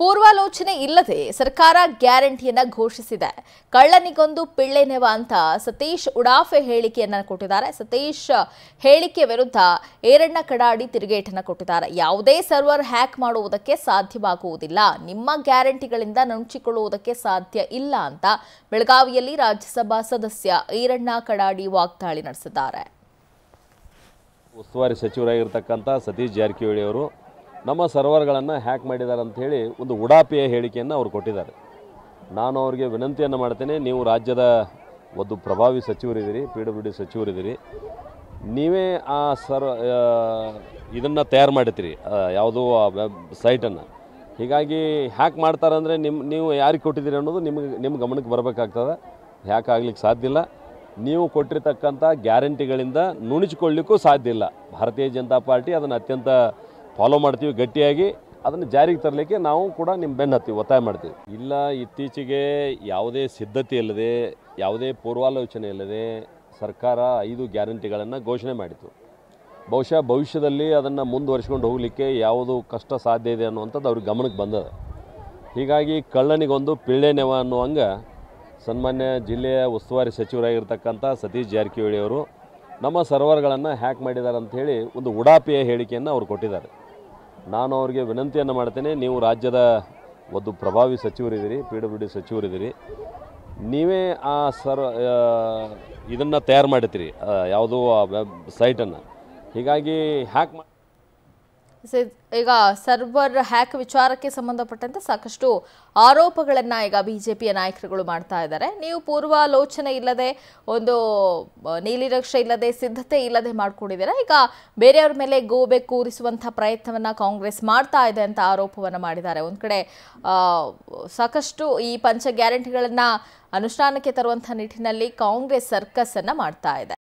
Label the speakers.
Speaker 1: ಪೂರ್ವಾಲೋಚನೆ ಇಲ್ಲದೆ ಸರ್ಕಾರ ಗ್ಯಾರಂಟಿಯನ್ನ ಘೋಷಿಸಿದೆ ಕಳ್ಳನಿಗೊಂದು ಪಿಳ್ಳೆನೆವ ಅಂತ ಸತೀಶ್ ಉಡಾಫೆ ಹೇಳಿಕೆಯನ್ನ ಕೊಟ್ಟಿದ್ದಾರೆ ಸತೀಶ್ ಹೇಳಿಕೆ ವಿರುದ್ಧ ಏರಣ್ಣ ಕಡಾಡಿ ತಿರುಗೇಟನ್ನ ಕೊಟ್ಟಿದ್ದಾರೆ ಯಾವುದೇ ಸರ್ವರ್ ಹ್ಯಾಕ್ ಮಾಡುವುದಕ್ಕೆ ಸಾಧ್ಯವಾಗುವುದಿಲ್ಲ ನಿಮ್ಮ ಗ್ಯಾರಂಟಿಗಳಿಂದ ನುಂಚಿಕೊಳ್ಳುವುದಕ್ಕೆ ಸಾಧ್ಯ ಇಲ್ಲ ಅಂತ ಬೆಳಗಾವಿಯಲ್ಲಿ ರಾಜ್ಯಸಭಾ ಸದಸ್ಯ ಈರಣ್ಣ ಕಡಾಡಿ ವಾಗ್ದಾಳಿ ನಡೆಸಿದ್ದಾರೆ
Speaker 2: ಉಸ್ತುವಾರಿ ಸಚಿವರಾಗಿರ್ತಕ್ಕಂಥ ಸತೀಶ್ ಜಾರಕಿಹೊಳಿ ಅವರು ನಮ್ಮ ಸರ್ವರ್ಗಳನ್ನು ಹ್ಯಾಕ್ ಮಾಡಿದ್ದಾರೆ ಅಂಥೇಳಿ ಒಂದು ಉಡಾಪಿಯ ಹೇಳಿಕೆಯನ್ನು ಅವರು ಕೊಟ್ಟಿದ್ದಾರೆ ನಾನು ಅವರಿಗೆ ವಿನಂತಿಯನ್ನು ಮಾಡ್ತೇನೆ ನೀವು ರಾಜ್ಯದ ಒಂದು ಪ್ರಭಾವಿ ಸಚಿವರಿದ್ದೀರಿ ಪಿ ಡಬ್ಲ್ಯೂ ಡಿ ಸಚಿವರಿದ್ದೀರಿ ನೀವೇ ಆ ಸರ್ ಇದನ್ನು ತಯಾರು ಮಾಡಿತೀರಿ ಯಾವುದೋ ಆ ವೆಬ್ ಸೈಟನ್ನು ಹೀಗಾಗಿ ಹ್ಯಾಕ್ ಮಾಡ್ತಾರಂದರೆ ನಿಮ್ಮ ನೀವು ಯಾರಿಗೆ ಕೊಟ್ಟಿದ್ದೀರಿ ಅನ್ನೋದು ನಿಮಗೆ ನಿಮ್ಮ ಗಮನಕ್ಕೆ ಬರಬೇಕಾಗ್ತದೆ ಹ್ಯಾಕ್ ಆಗಲಿಕ್ಕೆ ಸಾಧ್ಯ ಇಲ್ಲ ನೀವು ಕೊಟ್ಟಿರ್ತಕ್ಕಂಥ ಗ್ಯಾರಂಟಿಗಳಿಂದ ನುಣಿಸ್ಕೊಳ್ಳಿಕ್ಕೂ ಸಾಧ್ಯ ಇಲ್ಲ ಭಾರತೀಯ ಜನತಾ ಪಾರ್ಟಿ ಅದನ್ನು ಅತ್ಯಂತ ಫಾಲೋ ಮಾಡ್ತೀವಿ ಗಟ್ಟಿಯಾಗಿ ಅದನ್ನು ಜಾರಿಗೆ ತರಲಿಕ್ಕೆ ನಾವು ಕೂಡ ನಿಮ್ಮ ಹತ್ತಿ ಒತ್ತಾಯ ಮಾಡ್ತೀವಿ ಇಲ್ಲ ಇತ್ತೀಚೆಗೆ ಯಾವುದೇ ಸಿದ್ಧತೆ ಇಲ್ಲದೆ ಯಾವುದೇ ಪೂರ್ವಾಲೋಚನೆ ಇಲ್ಲದೆ ಸರ್ಕಾರ ಐದು ಗ್ಯಾರಂಟಿಗಳನ್ನು ಘೋಷಣೆ ಮಾಡಿತು ಬಹುಶಃ ಭವಿಷ್ಯದಲ್ಲಿ ಅದನ್ನು ಮುಂದುವರಿಸ್ಕೊಂಡು ಹೋಗಲಿಕ್ಕೆ ಯಾವುದು ಕಷ್ಟ ಸಾಧ್ಯ ಇದೆ ಅನ್ನುವಂಥದ್ದು ಅವ್ರಿಗೆ ಗಮನಕ್ಕೆ ಬಂದದ ಹೀಗಾಗಿ ಕಳ್ಳನಿಗೊಂದು ಪಿಳ್ಳೆನೆವ ಅನ್ನೋ ಹಂಗೆ ಸನ್ಮಾನ್ಯ ಜಿಲ್ಲೆಯ ಉಸ್ತುವಾರಿ ಸಚಿವರಾಗಿರ್ತಕ್ಕಂಥ ಸತೀಶ್ ಜಾರಕಿಹೊಳಿ ಅವರು ನಮ್ಮ ಸರ್ವರ್ಗಳನ್ನು ಹ್ಯಾಕ್ ಮಾಡಿದ್ದಾರೆ ಅಂತ ಹೇಳಿ ಒಂದು ಉಡಾಪಿಯ ಹೇಳಿಕೆಯನ್ನು ಅವರು ಕೊಟ್ಟಿದ್ದಾರೆ ನಾನು ಅವರಿಗೆ ವಿನಂತಿಯನ್ನು ಮಾಡ್ತೇನೆ ನೀವು ರಾಜ್ಯದ ಒಂದು ಪ್ರಭಾವಿ ಸಚಿವರಿದ್ದೀರಿ ಪಿ ಡಬ್ಲ್ಯೂ ಡಿ ಸಚಿವರಿದ್ದೀರಿ ನೀವೇ ಆ ಸರ್ ಇದನ್ನು ತಯಾರು ಮಾಡಿರ್ತೀರಿ ಯಾವುದೋ ಸೈಟನ್ನು ಹೀಗಾಗಿ ಹ್ಯಾಕ್ ಮಾಡಿ
Speaker 1: ಈಗ ಸರ್ವರ್ ಹ್ಯಾಕ್ ವಿಚಾರಕ್ಕೆ ಸಂಬಂಧಪಟ್ಟಂತೆ ಸಾಕಷ್ಟು ಆರೋಪಗಳನ್ನು ಈಗ ಬಿ ಜೆ ಪಿಯ ನಾಯಕರುಗಳು ಮಾಡ್ತಾ ಇದ್ದಾರೆ ನೀವು ಪೂರ್ವಾಲೋಚನೆ ಇಲ್ಲದೆ ಒಂದು ನೀಲಿರಕ್ಷೆ ಇಲ್ಲದೆ ಸಿದ್ಧತೆ ಇಲ್ಲದೆ ಮಾಡಿಕೊಂಡಿದ್ದೀರಾ ಈಗ ಬೇರೆಯವ್ರ ಮೇಲೆ ಗೋಬೆ ಕೂರಿಸುವಂಥ ಪ್ರಯತ್ನವನ್ನು ಕಾಂಗ್ರೆಸ್ ಮಾಡ್ತಾ ಇದೆ ಅಂತ ಆರೋಪವನ್ನು ಮಾಡಿದ್ದಾರೆ ಒಂದು ಕಡೆ ಸಾಕಷ್ಟು ಈ ಪಂಚ ಗ್ಯಾರಂಟಿಗಳನ್ನು ಅನುಷ್ಠಾನಕ್ಕೆ ತರುವಂಥ ನಿಟ್ಟಿನಲ್ಲಿ ಕಾಂಗ್ರೆಸ್ ಸರ್ಕಸನ್ನು ಮಾಡ್ತಾ ಇದೆ